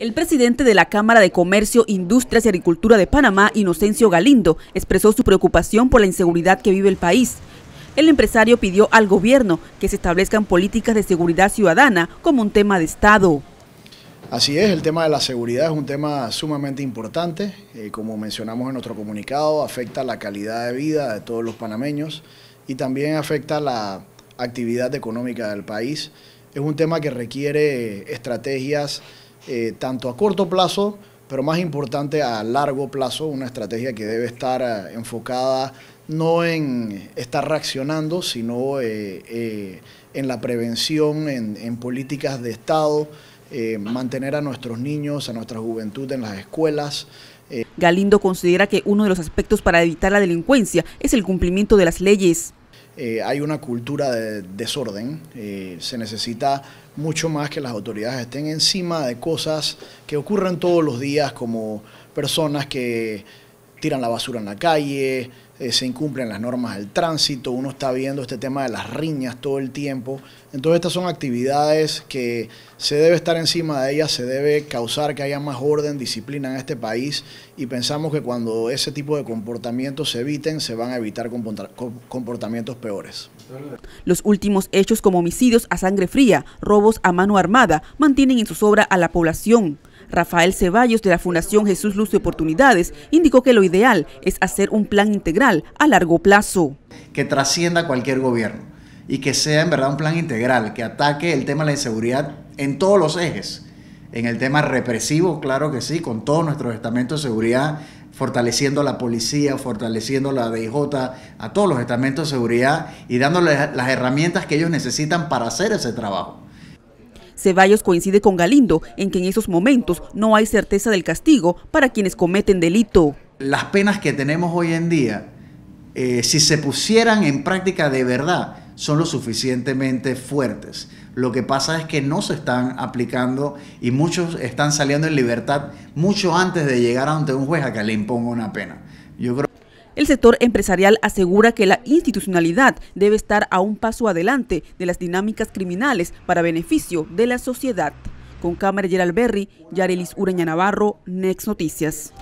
El presidente de la Cámara de Comercio, Industrias y Agricultura de Panamá, Inocencio Galindo, expresó su preocupación por la inseguridad que vive el país. El empresario pidió al gobierno que se establezcan políticas de seguridad ciudadana como un tema de Estado. Así es, el tema de la seguridad es un tema sumamente importante. Eh, como mencionamos en nuestro comunicado, afecta la calidad de vida de todos los panameños y también afecta la actividad económica del país. Es un tema que requiere estrategias eh, tanto a corto plazo, pero más importante a largo plazo, una estrategia que debe estar eh, enfocada no en estar reaccionando, sino eh, en la prevención, en, políticas de Estado, mantener a nuestros niños, a nuestra juventud en las escuelas. Galindo considera que uno de los aspectos para evitar la delincuencia es el cumplimiento de las leyes. Eh, hay una cultura de desorden. Eh, se necesita mucho más que las autoridades estén encima de cosas que ocurren todos los días, como personas que tiran la basura en la calle, eh, se incumplen las normas del tránsito, uno está viendo este tema de las riñas todo el tiempo. Entonces estas son actividades que se debe estar encima de ellas, se debe causar que haya más orden, disciplina en este país y pensamos que cuando ese tipo de comportamientos se eviten, se van a evitar comportamientos peores. Los últimos hechos como homicidios a sangre fría, robos a mano armada, mantienen en su sobra a la población. Rafael Ceballos de la Fundación Jesús Luz de Oportunidades indicó que lo ideal es hacer un plan integral a largo plazo. Que trascienda cualquier gobierno y que sea en verdad un plan integral, que ataque el tema de la inseguridad en todos los ejes. En el tema represivo, claro que sí, con todos nuestros estamentos de seguridad, fortaleciendo a la policía, fortaleciendo la DIJ, a todos los estamentos de seguridad y dándoles las herramientas que ellos necesitan para hacer ese trabajo. Ceballos coincide con Galindo en que en esos momentos no hay certeza del castigo para quienes cometen delito. Las penas que tenemos hoy en día, eh, si se pusieran en práctica de verdad, son lo suficientemente fuertes. Lo que pasa es que no se están aplicando y muchos están saliendo en libertad mucho antes de llegar ante un juez a que le imponga una pena. Yo creo el sector empresarial asegura que la institucionalidad debe estar a un paso adelante de las dinámicas criminales para beneficio de la sociedad. Con cámara Gerald Berry, Yarelis Ureña Navarro, Next Noticias.